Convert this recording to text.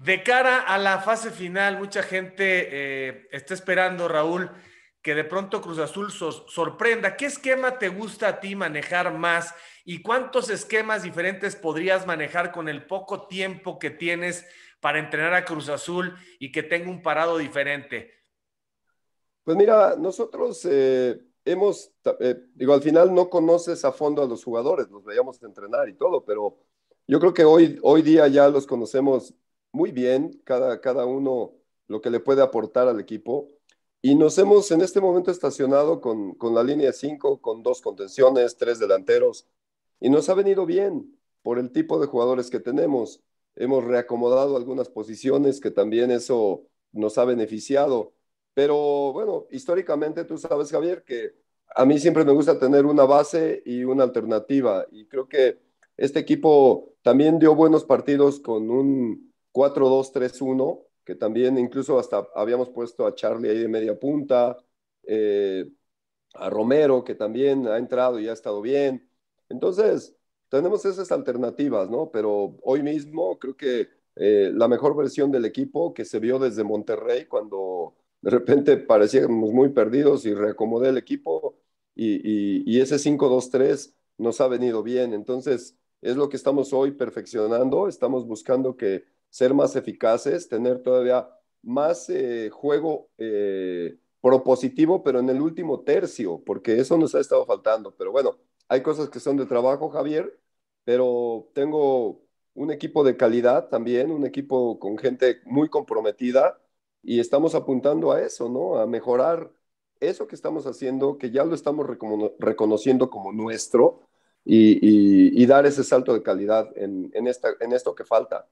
De cara a la fase final, mucha gente eh, está esperando, Raúl, que de pronto Cruz Azul sorprenda. ¿Qué esquema te gusta a ti manejar más? ¿Y cuántos esquemas diferentes podrías manejar con el poco tiempo que tienes para entrenar a Cruz Azul y que tenga un parado diferente? Pues mira, nosotros eh, hemos, eh, digo, al final no conoces a fondo a los jugadores, los veíamos entrenar y todo, pero yo creo que hoy, hoy día ya los conocemos muy bien, cada, cada uno lo que le puede aportar al equipo. Y nos hemos en este momento estacionado con, con la línea 5, con dos contenciones, tres delanteros. Y nos ha venido bien por el tipo de jugadores que tenemos. Hemos reacomodado algunas posiciones que también eso nos ha beneficiado. Pero bueno, históricamente tú sabes, Javier, que a mí siempre me gusta tener una base y una alternativa. Y creo que este equipo también dio buenos partidos con un 4-2-3-1, que también incluso hasta habíamos puesto a Charlie ahí de media punta, eh, a Romero, que también ha entrado y ha estado bien. Entonces, tenemos esas alternativas, ¿no? Pero hoy mismo creo que eh, la mejor versión del equipo que se vio desde Monterrey, cuando de repente parecíamos muy perdidos y reacomodé el equipo, y, y ese 5-2-3 nos ha venido bien. Entonces, es lo que estamos hoy perfeccionando, estamos buscando que ser más eficaces, tener todavía más eh, juego eh, propositivo, pero en el último tercio, porque eso nos ha estado faltando. Pero bueno, hay cosas que son de trabajo, Javier, pero tengo un equipo de calidad también, un equipo con gente muy comprometida y estamos apuntando a eso, ¿no? A mejorar eso que estamos haciendo, que ya lo estamos reconociendo como nuestro y, dar ese salto de calidad en esto que falta.